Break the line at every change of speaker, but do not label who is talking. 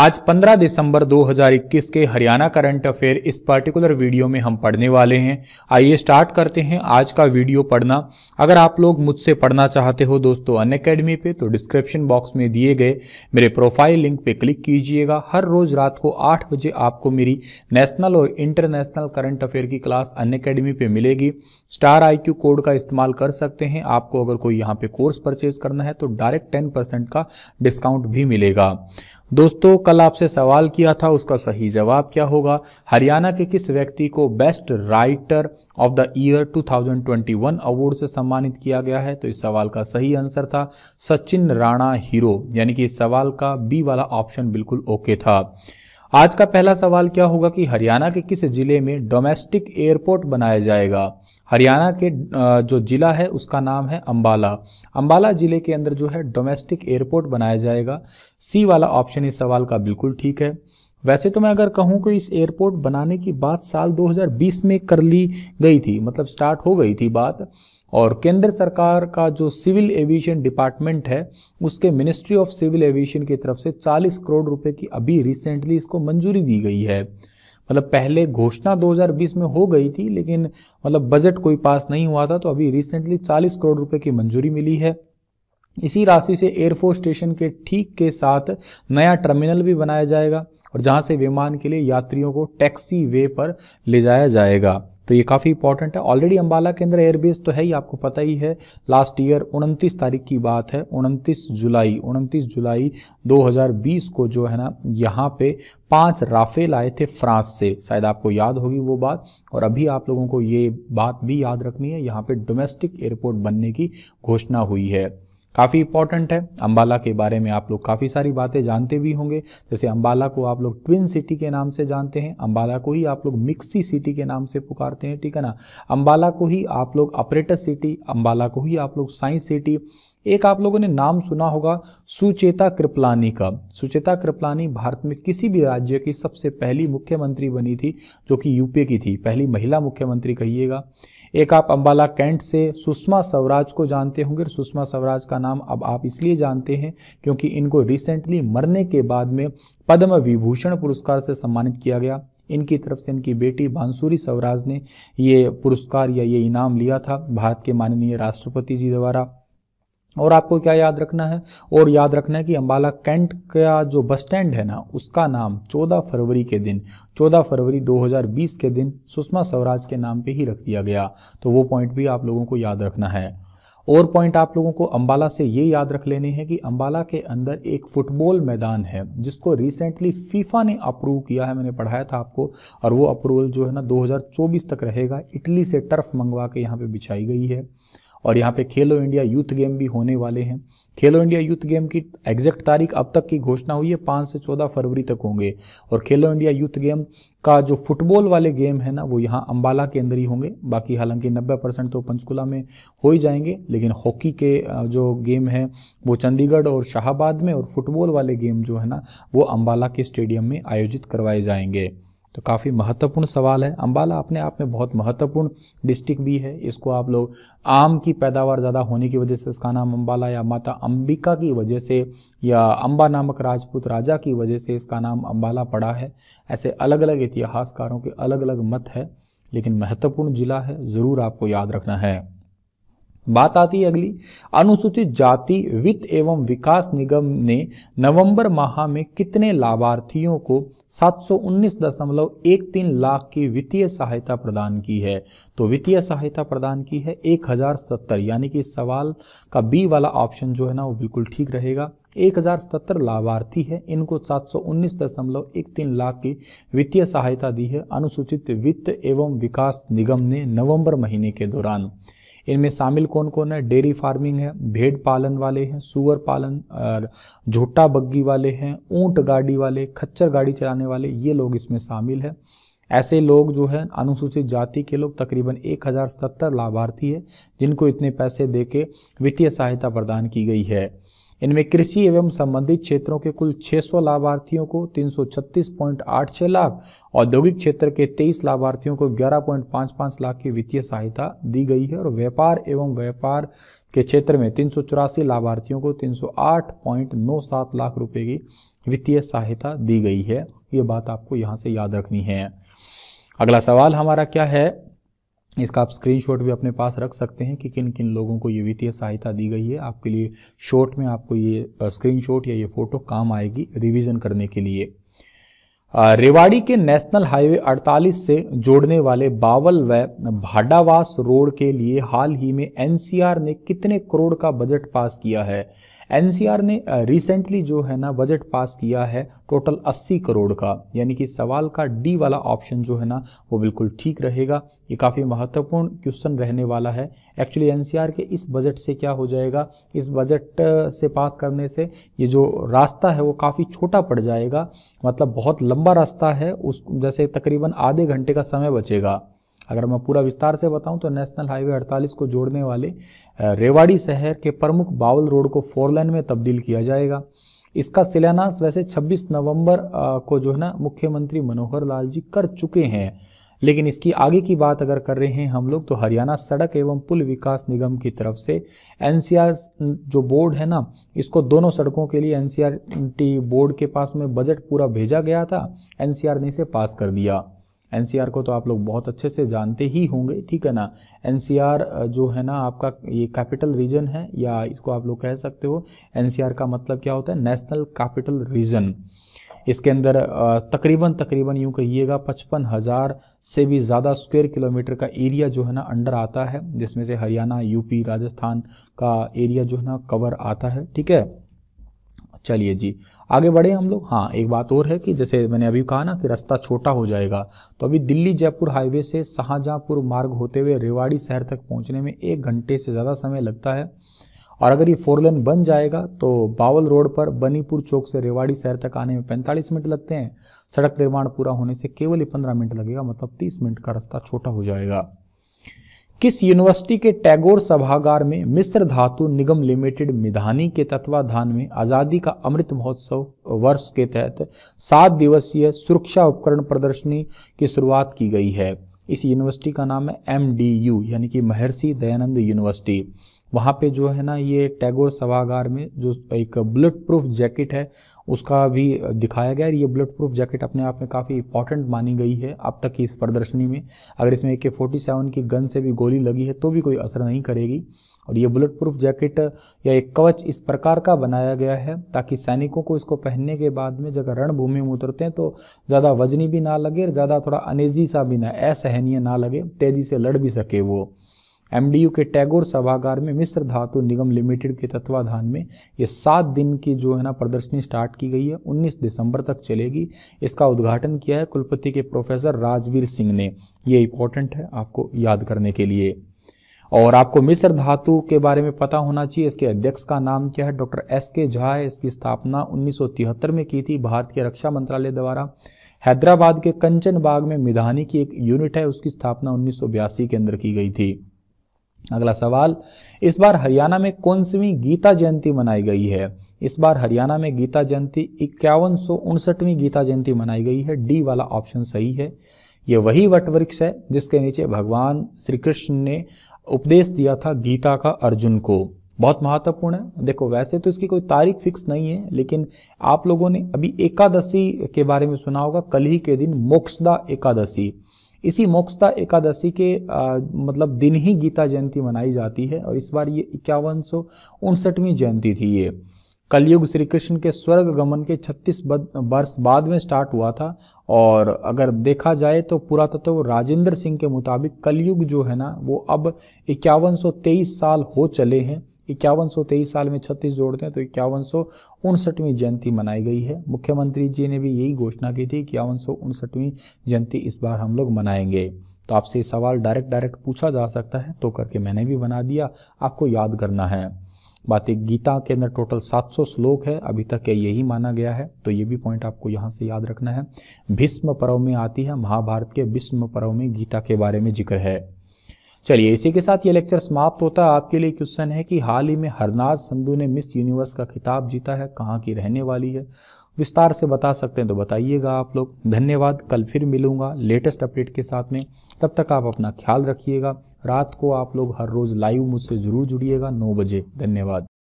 आज 15 दिसंबर 2021 के हरियाणा करंट अफेयर इस पर्टिकुलर वीडियो में हम पढ़ने वाले हैं आइए स्टार्ट करते हैं आज का वीडियो पढ़ना अगर आप लोग मुझसे पढ़ना चाहते हो दोस्तों अन अकेडमी पे तो डिस्क्रिप्शन बॉक्स में दिए गए मेरे प्रोफाइल लिंक पे क्लिक कीजिएगा हर रोज रात को आठ बजे आपको मेरी नेशनल और इंटरनेशनल करंट अफेयर की क्लास अन अकेडमी पे मिलेगी स्टार आई कोड का इस्तेमाल कर सकते हैं आपको अगर कोई यहाँ पे कोर्स परचेज करना है तो डायरेक्ट टेन का डिस्काउंट भी मिलेगा दोस्तों कल आपसे सवाल किया था उसका सही जवाब क्या होगा हरियाणा के किस व्यक्ति को best writer of the year 2021 award से सम्मानित किया गया है तो इस सवाल का सही आंसर था सचिन राणा हीरो यानी कि इस सवाल का बी वाला ऑप्शन बिल्कुल ओके था आज का पहला सवाल क्या होगा कि हरियाणा के किस जिले में डोमेस्टिक एयरपोर्ट बनाया जाएगा हरियाणा के जो ज़िला है उसका नाम है अम्बाला अम्बाला ज़िले के अंदर जो है डोमेस्टिक एयरपोर्ट बनाया जाएगा सी वाला ऑप्शन इस सवाल का बिल्कुल ठीक है वैसे तो मैं अगर कहूँ कि इस एयरपोर्ट बनाने की बात साल 2020 में कर ली गई थी मतलब स्टार्ट हो गई थी बात और केंद्र सरकार का जो सिविल एविएशन डिपार्टमेंट है उसके मिनिस्ट्री ऑफ सिविल एविएशन की तरफ से 40 करोड़ रुपए की अभी रिसेंटली इसको मंजूरी दी गई है मतलब पहले घोषणा 2020 में हो गई थी लेकिन मतलब बजट कोई पास नहीं हुआ था तो अभी रिसेंटली 40 करोड़ रुपए की मंजूरी मिली है इसी राशि से एयरफोर्स स्टेशन के ठीक के साथ नया टर्मिनल भी बनाया जाएगा और जहां से विमान के लिए यात्रियों को टैक्सी वे पर ले जाया जाएगा तो ये काफ़ी इंपॉर्टेंट है ऑलरेडी अम्बाला के अंदर एयरबेस तो है ही आपको पता ही है लास्ट ईयर उनतीस तारीख की बात है उनतीस जुलाई उनतीस जुलाई 2020 को जो है ना यहाँ पे पांच राफेल आए थे फ्रांस से शायद आपको याद होगी वो बात और अभी आप लोगों को ये बात भी याद रखनी है यहाँ पे डोमेस्टिक एयरपोर्ट बनने की घोषणा हुई है काफ़ी इंपॉर्टेंट है अंबाला के बारे में आप लोग काफ़ी सारी बातें जानते भी होंगे जैसे अंबाला को आप लोग ट्विन सिटी के नाम से जानते हैं अंबाला को ही आप लोग मिक्सी सिटी के नाम से पुकारते हैं ठीक है ना अंबाला को ही आप लोग ऑपरेटर सिटी अंबाला को ही आप लोग साइंस सिटी एक आप लोगों ने नाम सुना होगा सुचेता कृपलानी का सुचेता कृपलानी भारत में किसी भी राज्य की सबसे पहली मुख्यमंत्री बनी थी जो कि यूपी की थी पहली महिला मुख्यमंत्री कहिएगा एक आप अंबाला कैंट से सुषमा स्वराज को जानते होंगे सुषमा स्वराज का नाम अब आप इसलिए जानते हैं क्योंकि इनको रिसेंटली मरने के बाद में पद्म विभूषण पुरस्कार से सम्मानित किया गया इनकी तरफ से इनकी बेटी बांसुरी स्वराज ने ये पुरस्कार या ये इनाम लिया था भारत के माननीय राष्ट्रपति जी द्वारा और आपको क्या याद रखना है और याद रखना है कि अम्बाला कैंट का जो बस स्टैंड है ना उसका नाम 14 फरवरी के दिन 14 फरवरी 2020 के दिन सुषमा स्वराज के नाम पे ही रख दिया गया तो वो पॉइंट भी आप लोगों को याद रखना है और पॉइंट आप लोगों को अंबाला से ये याद रख लेने हैं कि अंबाला के अंदर एक फुटबॉल मैदान है जिसको रिसेंटली फीफा ने अप्रूव किया है मैंने पढ़ाया था आपको और वो अप्रूवल जो है ना 2024 तक रहेगा इटली से टर्फ मंगवा के यहाँ पे बिछाई गई है और यहाँ पे खेलो इंडिया यूथ गेम भी होने वाले हैं खेलो इंडिया यूथ गेम की एग्जैक्ट तारीख अब तक की घोषणा हुई है पाँच से चौदह फरवरी तक होंगे और खेलो इंडिया यूथ गेम का जो फुटबॉल वाले गेम है ना वो यहाँ अम्बाला के अंदर ही होंगे बाकी हालांकि 90 परसेंट तो पंचकुला में हो ही जाएंगे लेकिन हॉकी के जो गेम है वो चंडीगढ़ और शाहबाद में और फुटबॉल वाले गेम जो है ना वो अम्बाला के स्टेडियम में आयोजित करवाए जाएंगे तो काफ़ी महत्वपूर्ण सवाल है अंबाला अपने आप में बहुत महत्वपूर्ण डिस्ट्रिक्ट भी है इसको आप लोग आम की पैदावार ज़्यादा होने की वजह से इसका नाम अंबाला या माता अंबिका की वजह से या अम्बा नामक राजपूत राजा की वजह से इसका नाम अंबाला पड़ा है ऐसे अलग अलग इतिहासकारों के अलग अलग मत है लेकिन महत्वपूर्ण जिला है ज़रूर आपको याद रखना है बात आती है अगली अनुसूचित जाति वित्त एवं विकास निगम ने नवंबर माह में कितने लाभार्थियों को सात लाख की वित्तीय सहायता प्रदान की है तो वित्तीय सहायता प्रदान की है 1070 यानी कि इस सवाल का बी वाला ऑप्शन जो है ना वो बिल्कुल ठीक रहेगा 1070 लाभार्थी है इनको सात लाख की वित्तीय सहायता दी है अनुसूचित वित्त एवं विकास निगम ने नवंबर महीने के दौरान इनमें शामिल कौन कौन है डेयरी फार्मिंग है भेड़ पालन वाले हैं सुअर पालन झूठा बग्गी वाले हैं ऊंट गाड़ी वाले खच्चर गाड़ी चलाने वाले ये लोग इसमें शामिल है ऐसे लोग जो है अनुसूचित जाति के लोग तकरीबन एक लाभार्थी है जिनको इतने पैसे दे वित्तीय सहायता प्रदान की गई है इनमें कृषि एवं संबंधित क्षेत्रों के कुल 600 लाभार्थियों को तीन लाख औद्योगिक क्षेत्र के 23 लाभार्थियों को 11.55 लाख की वित्तीय सहायता दी गई है और व्यापार एवं व्यापार के क्षेत्र में तीन लाभार्थियों को 308.97 लाख रुपए की वित्तीय सहायता दी गई है ये बात आपको यहाँ से याद रखनी है अगला सवाल हमारा क्या है इसका आप स्क्रीनशॉट भी अपने पास रख सकते हैं कि किन किन लोगों को ये वित्तीय सहायता दी गई है आपके लिए शॉर्ट में आपको ये स्क्रीनशॉट या ये फ़ोटो काम आएगी रिवीजन करने के लिए रेवाड़ी के नेशनल हाईवे 48 से जोड़ने वाले बावल व भाडावास रोड के लिए हाल ही में एनसीआर ने कितने करोड़ का बजट पास किया है एनसीआर ने रिसेंटली जो है ना बजट पास किया है टोटल 80 करोड़ का यानी कि सवाल का डी वाला ऑप्शन जो है ना वो बिल्कुल ठीक रहेगा ये काफ़ी महत्वपूर्ण क्वेश्चन रहने वाला है एक्चुअली एनसीआर के इस बजट से क्या हो जाएगा इस बजट से पास करने से ये जो रास्ता है वो काफ़ी छोटा पड़ जाएगा मतलब बहुत लंबा लंबा रास्ता है उस जैसे तकरीबन आधे घंटे का समय बचेगा अगर मैं पूरा विस्तार से बताऊं तो नेशनल हाईवे 48 को जोड़ने वाले रेवाड़ी शहर के प्रमुख बावल रोड को फोर लाइन में तब्दील किया जाएगा इसका शिलान्यास वैसे 26 नवंबर को जो है ना मुख्यमंत्री मनोहर लाल जी कर चुके हैं लेकिन इसकी आगे की बात अगर कर रहे हैं हम लोग तो हरियाणा सड़क एवं पुल विकास निगम की तरफ से एन जो बोर्ड है ना इसको दोनों सड़कों के लिए एन बोर्ड के पास में बजट पूरा भेजा गया था एन ने इसे पास कर दिया एन को तो आप लोग बहुत अच्छे से जानते ही होंगे ठीक है ना एन जो है ना आपका ये कैपिटल रीजन है या इसको आप लोग कह सकते हो एन का मतलब क्या होता है नेशनल कैपिटल रीजन इसके अंदर तकरीबन तकरीबन यूँ कहिएगा पचपन हज़ार से भी ज़्यादा स्क्वायर किलोमीटर का एरिया जो है ना अंडर आता है जिसमें से हरियाणा यूपी राजस्थान का एरिया जो है ना कवर आता है ठीक है चलिए जी आगे बढ़े हम लोग हाँ एक बात और है कि जैसे मैंने अभी कहा ना कि रास्ता छोटा हो जाएगा तो अभी दिल्ली जयपुर हाईवे से शाहजहाँपुर मार्ग होते हुए रेवाड़ी शहर तक पहुँचने में एक घंटे से ज़्यादा समय लगता है और अगर ये फोर लेन बन जाएगा तो बावल रोड पर बनीपुर चौक से रेवाड़ी शहर तक आने में 45 मिनट लगते हैं सड़क निर्माण पूरा होने से केवल ही पंद्रह मिनट लगेगा मतलब 30 मिनट का रास्ता छोटा हो जाएगा किस यूनिवर्सिटी के टैगोर सभागार में मिस्र धातु निगम लिमिटेड मिधानी के तत्वाधान में आज़ादी का अमृत महोत्सव वर्ष के तहत सात दिवसीय सुरक्षा उपकरण प्रदर्शनी की शुरुआत की गई है इस यूनिवर्सिटी का नाम है एम यानी कि महर्षि दयानंद यूनिवर्सिटी वहाँ पे जो है ना ये टैगोर सभागार में जो एक बुलेट प्रूफ जैकेट है उसका भी दिखाया गया है ये बुलेट प्रूफ जैकेट अपने आप में काफ़ी इंपॉर्टेंट मानी गई है अब तक की इस प्रदर्शनी में अगर इसमें ए के फोर्टी सेवन की गन से भी गोली लगी है तो भी कोई असर नहीं करेगी और ये बुलेट प्रूफ जैकेट या एक कवच इस प्रकार का बनाया गया है ताकि सैनिकों को इसको पहनने के बाद में जब रणभूमि में उतरते हैं तो ज़्यादा वजनी भी ना लगे और ज़्यादा थोड़ा अनेजी सा भी ना असहनीय ना लगे तेज़ी से लड़ भी सके वो एमडीयू के टैगोर सभागार में मिस्र धातु निगम लिमिटेड के तत्वाधान में ये सात दिन की जो है ना प्रदर्शनी स्टार्ट की गई है 19 दिसंबर तक चलेगी इसका उद्घाटन किया है कुलपति के प्रोफेसर राजवीर सिंह ने ये इंपॉर्टेंट है आपको याद करने के लिए और आपको मिस्र धातु के बारे में पता होना चाहिए इसके अध्यक्ष का नाम क्या है डॉक्टर एस के झा है इसकी स्थापना 1973 में की थी भारत के रक्षा मंत्रालय द्वारा हैदराबाद के कंचन बाग में मिधानी की एक यूनिट है उसकी स्थापना उन्नीस के अंदर की गई थी अगला सवाल इस बार हरियाणा में कौनसवीं गीता जयंती मनाई गई है इस बार हरियाणा में गीता जयंती इक्यावन गीता जयंती मनाई गई है डी वाला ऑप्शन सही है ये वही वटवृक्ष है जिसके नीचे भगवान श्री कृष्ण ने उपदेश दिया था गीता का अर्जुन को बहुत महत्वपूर्ण है देखो वैसे तो इसकी कोई तारीख फिक्स नहीं है लेकिन आप लोगों ने अभी एकादशी के बारे में सुना होगा कल ही के दिन मोक्षदा एकादशी इसी मोक्षता एकादशी के आ, मतलब दिन ही गीता जयंती मनाई जाती है और इस बार ये इक्यावन सौ उनसठवीं जयंती थी ये कलयुग श्री कृष्ण के स्वर्ग गमन के 36 वर्ष बाद में स्टार्ट हुआ था और अगर देखा जाए तो पुरातत्व राजेंद्र सिंह के मुताबिक कलयुग जो है ना वो अब इक्यावन साल हो चले हैं इक्यावन सौ तेईस साल में छत्तीस जोड़ते हैं तो इक्यावन सौ उनसठवीं जयंती मनाई गई है मुख्यमंत्री जी ने भी यही घोषणा की थी इक्यावन सौ उनसठवीं जयंती इस बार हम लोग मनाएंगे तो आपसे सवाल डायरेक्ट डायरेक्ट पूछा जा सकता है तो करके मैंने भी बना दिया आपको याद करना है बात एक गीता के अंदर टोटल 700 श्लोक है अभी तक यही माना गया है तो ये भी पॉइंट आपको यहाँ से याद रखना है भीष्म पर्व में आती है महाभारत के भीष्म पर्व में गीता के बारे में जिक्र है चलिए इसी के साथ ये लेक्चर समाप्त होता है आपके लिए क्वेश्चन है कि हाल ही में हरनाज संधू ने मिस यूनिवर्स का खिताब जीता है कहाँ की रहने वाली है विस्तार से बता सकते हैं तो बताइएगा आप लोग धन्यवाद कल फिर मिलूंगा लेटेस्ट अपडेट के साथ में तब तक आप अपना ख्याल रखिएगा रात को आप लोग हर रोज़ लाइव मुझसे ज़रूर जुड़िएगा नौ बजे धन्यवाद